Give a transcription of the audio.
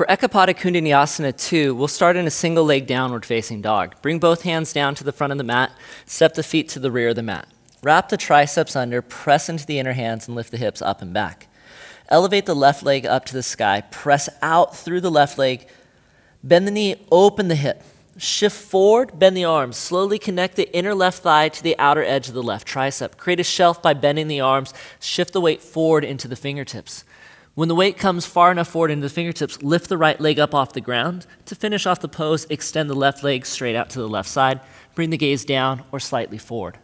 For Ekapada Kundalini 2, we'll start in a single leg downward facing dog. Bring both hands down to the front of the mat, step the feet to the rear of the mat. Wrap the triceps under, press into the inner hands, and lift the hips up and back. Elevate the left leg up to the sky, press out through the left leg, bend the knee, open the hip. Shift forward, bend the arms. Slowly connect the inner left thigh to the outer edge of the left tricep. Create a shelf by bending the arms. Shift the weight forward into the fingertips. When the weight comes far enough forward into the fingertips, lift the right leg up off the ground. To finish off the pose, extend the left leg straight out to the left side. Bring the gaze down or slightly forward.